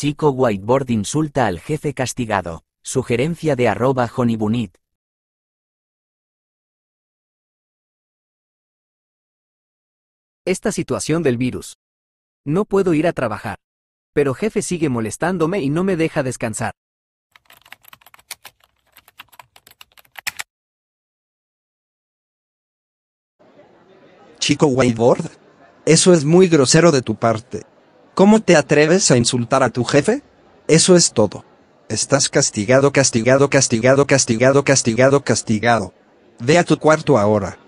Chico Whiteboard insulta al jefe castigado. Sugerencia de arroba Honeybunit. Esta situación del virus. No puedo ir a trabajar. Pero jefe sigue molestándome y no me deja descansar. Chico Whiteboard, eso es muy grosero de tu parte. ¿Cómo te atreves a insultar a tu jefe? Eso es todo. Estás castigado, castigado, castigado, castigado, castigado, castigado. Ve a tu cuarto ahora.